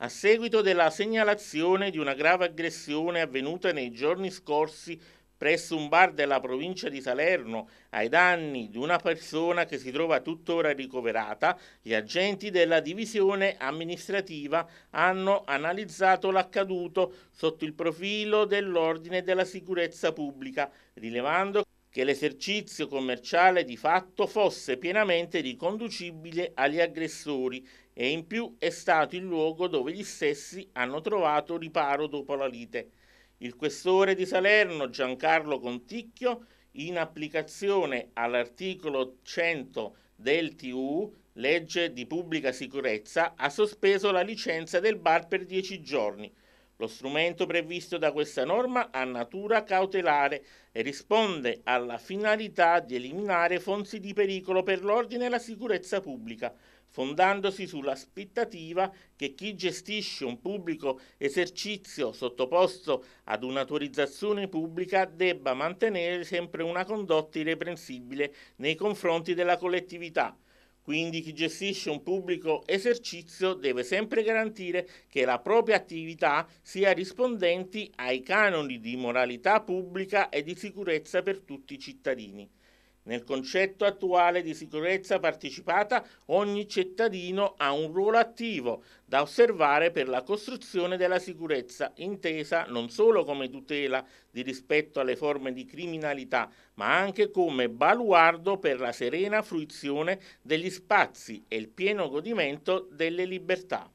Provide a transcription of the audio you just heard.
a seguito della segnalazione di una grave aggressione avvenuta nei giorni scorsi presso un bar della provincia di Salerno ai danni di una persona che si trova tuttora ricoverata, gli agenti della divisione amministrativa hanno analizzato l'accaduto sotto il profilo dell'ordine e della sicurezza pubblica, rilevando che l'esercizio commerciale di fatto fosse pienamente riconducibile agli aggressori e in più è stato il luogo dove gli stessi hanno trovato riparo dopo la lite. Il questore di Salerno Giancarlo Conticchio, in applicazione all'articolo 100 del TU, legge di pubblica sicurezza, ha sospeso la licenza del bar per 10 giorni. Lo strumento previsto da questa norma ha natura cautelare e risponde alla finalità di eliminare fonti di pericolo per l'ordine e la sicurezza pubblica, fondandosi sull'aspettativa che chi gestisce un pubblico esercizio sottoposto ad un'autorizzazione pubblica debba mantenere sempre una condotta irreprensibile nei confronti della collettività quindi chi gestisce un pubblico esercizio deve sempre garantire che la propria attività sia rispondente ai canoni di moralità pubblica e di sicurezza per tutti i cittadini. Nel concetto attuale di sicurezza partecipata ogni cittadino ha un ruolo attivo da osservare per la costruzione della sicurezza, intesa non solo come tutela di rispetto alle forme di criminalità, ma anche come baluardo per la serena fruizione degli spazi e il pieno godimento delle libertà.